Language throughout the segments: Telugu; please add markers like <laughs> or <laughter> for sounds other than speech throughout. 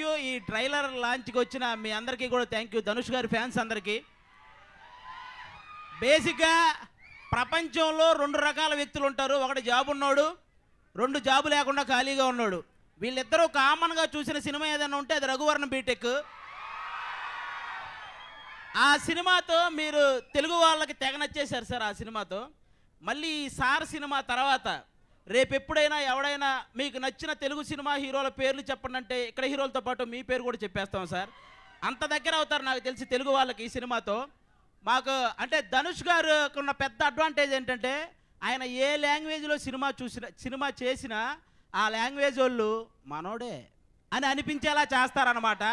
థ్యాంక్ యూ ఈ ట్రైలర్ లాంచ్కి వచ్చిన మీ అందరికీ కూడా థ్యాంక్ యూ ధనుష్ గారి ఫ్యాన్స్ అందరికీ బేసిక్గా ప్రపంచంలో రెండు రకాల వ్యక్తులు ఉంటారు ఒకటి జాబ్ ఉన్నాడు రెండు జాబు లేకుండా ఖాళీగా ఉన్నాడు వీళ్ళిద్దరూ కామన్గా చూసిన సినిమా ఏదైనా ఉంటే అది రఘువర్ణ బీటెక్ ఆ సినిమాతో మీరు తెలుగు వాళ్ళకి తెగ నచ్చేశారు సార్ ఆ సినిమాతో మళ్ళీ సార్ సినిమా తర్వాత రేపెప్పుడైనా ఎవడైనా మీకు నచ్చిన తెలుగు సినిమా హీరోల పేర్లు చెప్పండి అంటే ఇక్కడ హీరోలతో పాటు మీ పేరు కూడా చెప్పేస్తాం సార్ అంత దగ్గర అవుతారు నాకు తెలిసి తెలుగు వాళ్ళకి ఈ సినిమాతో మాకు అంటే ధనుష్ గారుకున్న పెద్ద అడ్వాంటేజ్ ఏంటంటే ఆయన ఏ లాంగ్వేజ్లో సినిమా చూసిన సినిమా చేసినా ఆ లాంగ్వేజ్ వాళ్ళు మనోడే అని అనిపించేలా చేస్తారనమాట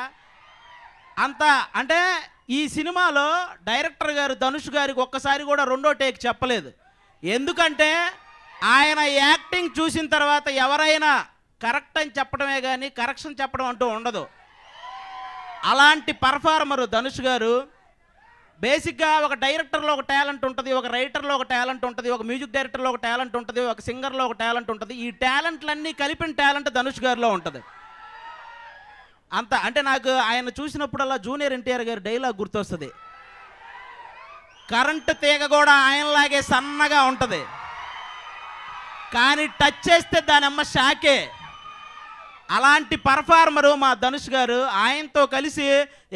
అంత అంటే ఈ సినిమాలో డైరెక్టర్ గారు ధనుష్ గారికి ఒక్కసారి కూడా రెండో టేక్ చెప్పలేదు ఎందుకంటే ఆయన యాక్టింగ్ చూసిన తర్వాత ఎవరైనా కరెక్ట్ అని చెప్పడమే కానీ కరెక్షన్ చెప్పడం అంటూ ఉండదు అలాంటి పర్ఫార్మరు ధనుష్ గారు బేసిక్గా ఒక డైరెక్టర్లో ఒక టాలెంట్ ఉంటుంది ఒక రైటర్లో ఒక టాలెంట్ ఉంటుంది ఒక మ్యూజిక్ డైరెక్టర్లో ఒక టాలెంట్ ఉంటుంది ఒక సింగర్లో ఒక టాలెంట్ ఉంటుంది ఈ టాలెంట్లన్నీ కలిపిన టాలెంట్ ధనుష్ గారిలో ఉంటుంది అంత అంటే నాకు ఆయన చూసినప్పుడల్లా జూనియర్ ఎన్టీఆర్ గారి డైలాగ్ గుర్తొస్తుంది కరెంటు తీగ కూడా ఆయనలాగే సన్నగా ఉంటుంది కానీ టచ్ చేస్తే దాని అమ్మ షాకే అలాంటి పర్ఫార్మరు మా ధనుష్ గారు ఆయనతో కలిసి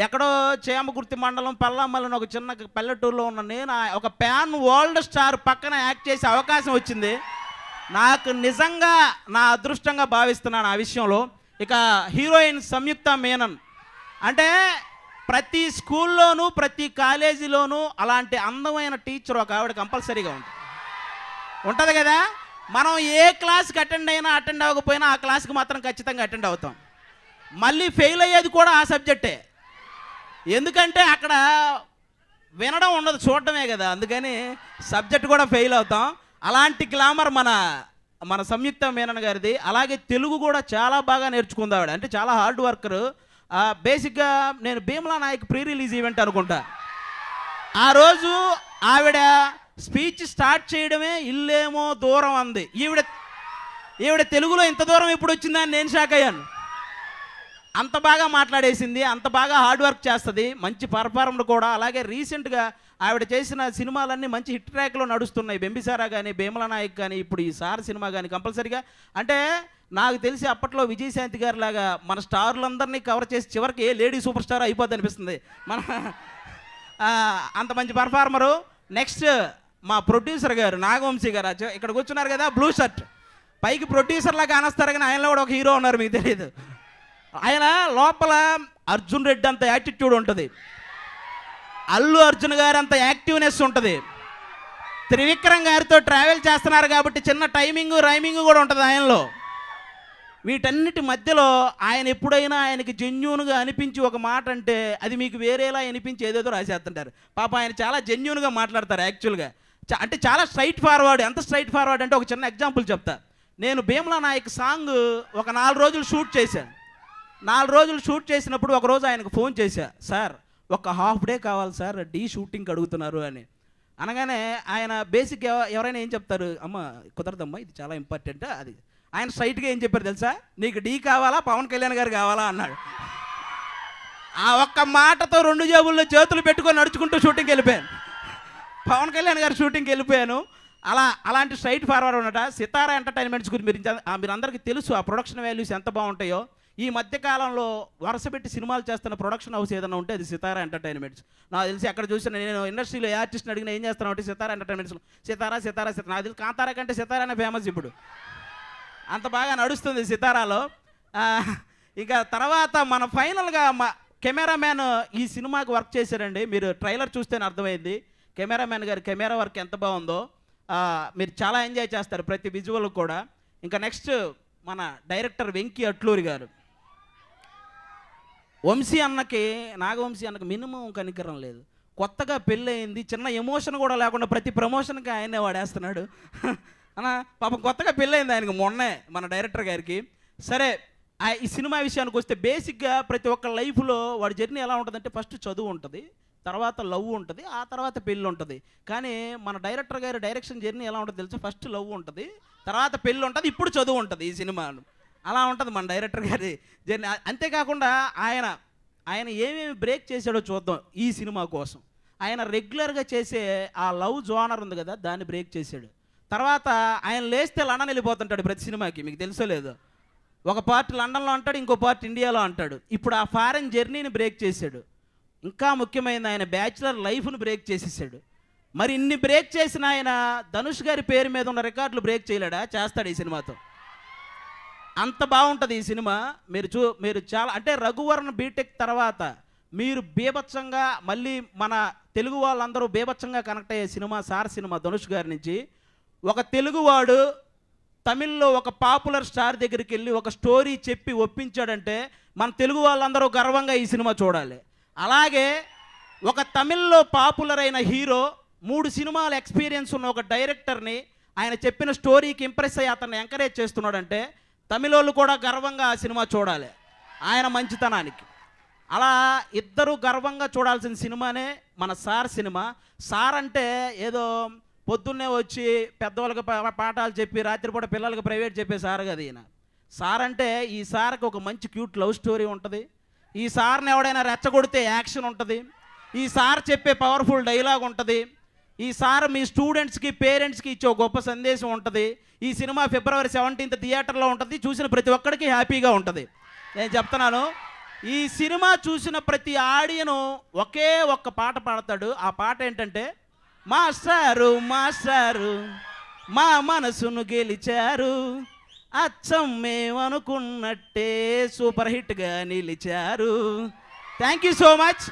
ఎక్కడో చేమగుర్తి మండలం పల్లమ్మలని ఒక చిన్న పల్లెటూరులో ఉన్న నేను ఒక ప్యాన్ వరల్డ్ స్టార్ పక్కన యాక్ట్ చేసే అవకాశం వచ్చింది నాకు నిజంగా నా అదృష్టంగా భావిస్తున్నాను ఆ విషయంలో ఇక హీరోయిన్ సంయుక్త మేనన్ అంటే ప్రతి స్కూల్లోనూ ప్రతి కాలేజీలోనూ అలాంటి అందమైన టీచర్ ఒక ఆవిడ కంపల్సరీగా ఉంటుంది ఉంటుంది కదా మనం ఏ క్లాస్కి అటెండ్ అయినా అటెండ్ అవ్వకపోయినా ఆ క్లాస్కి మాత్రం ఖచ్చితంగా అటెండ్ అవుతాం మళ్ళీ ఫెయిల్ అయ్యేది కూడా ఆ సబ్జెక్టే ఎందుకంటే అక్కడ వినడం ఉండదు చూడటమే కదా అందుకని సబ్జెక్ట్ కూడా ఫెయిల్ అవుతాం అలాంటి గ్లామర్ మన మన సంయుక్త మేనన్ గారిది అలాగే తెలుగు కూడా చాలా బాగా నేర్చుకుంది ఆవిడ అంటే చాలా హార్డ్ వర్కర్ బేసిక్గా నేను Bheemla Nayak pre release event అనుకుంటా ఆ రోజు ఆవిడ స్పీచ్ స్టార్ట్ చేయడమే ఇల్లేమో దూరం అంది ఈవిడ ఈవిడ తెలుగులో ఇంత దూరం ఎప్పుడు వచ్చిందని నేను షాక్ అయ్యాను అంత బాగా మాట్లాడేసింది అంత బాగా హార్డ్ వర్క్ చేస్తుంది మంచి పర్ఫార్మర్ కూడా అలాగే రీసెంట్గా ఆవిడ చేసిన సినిమాలన్నీ మంచి హిట్ ట్రాక్లో నడుస్తున్నాయి బెంబిసారా కానీ భీమల నాయక్ కానీ ఇప్పుడు ఈ సార్ సినిమా కానీ కంపల్సరీగా అంటే నాకు తెలిసి అప్పట్లో విజయశాంతి గారి లాగా మన స్టార్లందరినీ కవర్ చేసి చివరికి ఏ లేడీ సూపర్ స్టార్ అయిపోద్ది అనిపిస్తుంది మన అంత మంచి పర్ఫార్మరు నెక్స్ట్ మా ప్రొడ్యూసర్ గారు నాగవంశీ గారు ఇక్కడ కూర్చున్నారు కదా బ్లూ షర్ట్ పైకి ప్రొడ్యూసర్లా కానస్తారు కానీ ఆయనలో కూడా ఒక హీరో ఉన్నారు మీకు తెలియదు ఆయన లోపల అర్జున్ రెడ్డి అంత యాటిట్యూడ్ ఉంటుంది అల్లు అర్జున్ గారు అంత యాక్టివ్నెస్ ఉంటుంది త్రివిక్రమ్ గారితో ట్రావెల్ చేస్తున్నారు కాబట్టి చిన్న టైమింగ్ రైమింగ్ కూడా ఉంటుంది ఆయనలో వీటన్నిటి మధ్యలో ఆయన ఎప్పుడైనా ఆయనకి జెన్యున్గా అనిపించి ఒక మాట అంటే అది మీకు వేరేలా అనిపించి ఏదేదో రాసేస్తుంటారు పాప ఆయన చాలా జెన్యున్గా మాట్లాడతారు యాక్చువల్గా అంటే చాలా స్ట్రైట్ ఫార్వర్డ్ ఎంత స్ట్రైట్ ఫార్వర్డ్ అంటే ఒక చిన్న ఎగ్జాంపుల్ చెప్తా నేను భీమలా నాయక్ సాంగ్ ఒక నాలుగు రోజులు షూట్ చేశాను నాలుగు రోజులు షూట్ చేసినప్పుడు ఒకరోజు ఆయనకు ఫోన్ చేశా సార్ ఒక హాఫ్ డే కావాలి సార్ డీ షూటింగ్కి అడుగుతున్నారు అని అనగానే ఆయన బేసిక్ ఎవరైనా ఏం చెప్తారు అమ్మ కుదరదమ్మా ఇది చాలా ఇంపార్టెంట్ అది ఆయన స్ట్రైట్గా ఏం చెప్పారు తెలుసా నీకు డీ కావాలా పవన్ కళ్యాణ్ గారు కావాలా అన్నాడు ఆ ఒక్క మాటతో రెండు జేబుల్లో చేతులు పెట్టుకొని నడుచుకుంటూ షూటింగ్కి వెళ్ళిపోయాను పవన్ కళ్యాణ్ గారి షూటింగ్కి వెళ్ళిపోయాను అలా అలాంటి స్ట్రైట్ ఫార్వర్డ్ ఉన్నట సితారా ఎంటర్టైన్మెంట్స్ గురించి మీరు మీరు అందరికీ తెలుసు ఆ ప్రొడక్షన్ వాల్యూస్ ఎంత బాగుంటాయో ఈ మధ్యకాలంలో వరుసపెట్టి సినిమాలు చేస్తున్న ప్రొడక్షన్ హౌస్ ఏదైనా ఉంటే అది సితారా ఎంటర్టైన్మెంట్స్ నాకు తెలిసి అక్కడ చూసిన నేను ఇండస్ట్రీలో ఏ ఆర్టిస్ట్ని అడిగిన ఏం చేస్తాను అంటే సితారా ఎంటర్టైన్మెంట్స్ సితారా సితారా సితారా నాకు తెలిసి కాంతారా కంటే సితారానే ఫేమస్ ఇప్పుడు అంత బాగా నడుస్తుంది సితారాలో ఇంకా తర్వాత మన ఫైనల్గా మా కెమెరామ్యాన్ ఈ సినిమాకి వర్క్ చేశారండి మీరు ట్రైలర్ చూస్తేనే అర్థమైంది కెమెరామెన్ గారి కెమెరా వర్క్ ఎంత బాగుందో మీరు చాలా ఎంజాయ్ చేస్తారు ప్రతి విజువల్ కూడా ఇంకా నెక్స్ట్ మన డైరెక్టర్ వెంకీ అట్లూరి గారు వంశీ అన్నకి నాగవంశీ అన్నకి మినిమం కనికరం లేదు కొత్తగా పెళ్ళయింది చిన్న ఎమోషన్ కూడా లేకుండా ప్రతి ప్రమోషన్కి ఆయనే వాడేస్తున్నాడు <laughs> అన్న పాపం కొత్తగా పెళ్ళయింది ఆయనకి మొన్నే మన డైరెక్టర్ గారికి సరే ఈ సినిమా విషయానికి వస్తే బేసిక్గా ప్రతి ఒక్క లైఫ్లో వాడి జర్నీ ఎలా ఉంటుందంటే ఫస్ట్ చదువు ఉంటుంది తర్వాత లవ్ ఉంటుంది ఆ తర్వాత పెళ్ళి ఉంటుంది కానీ మన డైరెక్టర్ గారి డైరెక్షన్ జర్నీ ఎలా ఉంటుంది తెలుసు ఫస్ట్ లవ్ ఉంటుంది తర్వాత పెళ్ళి ఉంటుంది ఇప్పుడు చదువు ఉంటుంది ఈ సినిమా అలా ఉంటుంది మన డైరెక్టర్ గారి జర్నీ అంతేకాకుండా ఆయన ఆయన ఏమేమి బ్రేక్ చేశాడో చూద్దాం ఈ సినిమా కోసం ఆయన రెగ్యులర్గా చేసే ఆ లవ్ జోనర్ ఉంది కదా దాన్ని బ్రేక్ చేశాడు తర్వాత ఆయన లేస్తే లండన్ వెళ్ళిపోతుంటాడు ప్రతి సినిమాకి మీకు తెలుసో లేదు ఒక పార్ట్ లండన్లో అంటాడు ఇంకో పార్ట్ ఇండియాలో అంటాడు ఇప్పుడు ఆ ఫారెన్ జర్నీని బ్రేక్ చేశాడు ఇంకా ముఖ్యమైన ఆయన బ్యాచిలర్ లైఫ్ను బ్రేక్ చేసేసాడు మరి ఇన్ని బ్రేక్ చేసిన ఆయన ధనుష్ గారి పేరు మీద ఉన్న రికార్డులు బ్రేక్ చేయలేడా చేస్తాడు ఈ సినిమాతో అంత బాగుంటుంది ఈ సినిమా మీరు చూ మీరు చాలా అంటే రఘువరణ బీటెక్ తర్వాత మీరు బీభత్సంగా మళ్ళీ మన తెలుగు వాళ్ళందరూ బీభత్సంగా కనెక్ట్ అయ్యే సినిమా సార్ సినిమా ధనుష్ గారి నుంచి ఒక తెలుగువాడు తమిళ్లో ఒక పాపులర్ స్టార్ దగ్గరికి వెళ్ళి ఒక స్టోరీ చెప్పి ఒప్పించాడంటే మన తెలుగు వాళ్ళందరూ గర్వంగా ఈ సినిమా చూడాలి అలాగే ఒక తమిళ్లో పాపులర్ అయిన హీరో మూడు సినిమాల ఎక్స్పీరియన్స్ ఉన్న ఒక డైరెక్టర్ని ఆయన చెప్పిన స్టోరీకి ఇంప్రెస్ అయ్యి అతన్ని ఎంకరేజ్ చేస్తున్నాడంటే తమిళోళ్ళు కూడా గర్వంగా ఆ సినిమా చూడాలి ఆయన మంచితనానికి అలా ఇద్దరు గర్వంగా చూడాల్సిన సినిమానే మన సార్ సినిమా సార్ అంటే ఏదో పొద్దున్నే వచ్చి పెద్దవాళ్ళకి పాఠాలు చెప్పి రాత్రిపూట పిల్లలకి ప్రైవేట్ చెప్పే సార్ కదా ఈయన సార్ అంటే ఈ సార్కి ఒక మంచి క్యూట్ లవ్ స్టోరీ ఉంటుంది ఈ సార్ని ఎవడైనా రెచ్చగొడితే యాక్షన్ ఉంటుంది ఈ సార్ చెప్పే పవర్ఫుల్ డైలాగ్ ఉంటుంది ఈ సార్ మీ స్టూడెంట్స్కి పేరెంట్స్కి ఇచ్చే గొప్ప సందేశం ఉంటుంది ఈ సినిమా ఫిబ్రవరి సెవెంటీన్త్ థియేటర్లో ఉంటుంది చూసిన ప్రతి ఒక్కడికి హ్యాపీగా ఉంటుంది నేను చెప్తున్నాను ఈ సినిమా చూసిన ప్రతి ఆడియను ఒకే ఒక్క పాట పాడతాడు ఆ పాట ఏంటంటే మా మా మాస్టారు మా మనసును గెలిచారు అచ్చం మేమనుకున్నట్టే సూపర్ హిట్గా నిలిచారు థ్యాంక్ యూ సో మచ్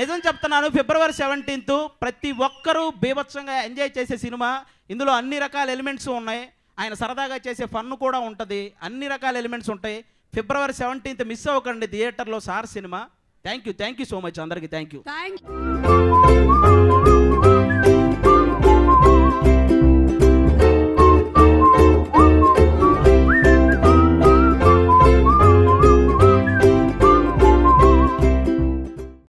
నిజం చెప్తున్నాను ఫిబ్రవరి సెవెంటీన్త్ ప్రతి ఒక్కరూ బీభత్సంగా ఎంజాయ్ చేసే సినిమా ఇందులో అన్ని రకాల ఎలిమెంట్స్ ఉన్నాయి ఆయన సరదాగా చేసే ఫన్ కూడా ఉంటుంది అన్ని రకాల ఎలిమెంట్స్ ఉంటాయి ఫిబ్రవరి సెవెంటీన్త్ మిస్ అవ్వకండి థియేటర్లో సార్ సినిమా thank you thank you so much అందరికీ థ్యాంక్ యూ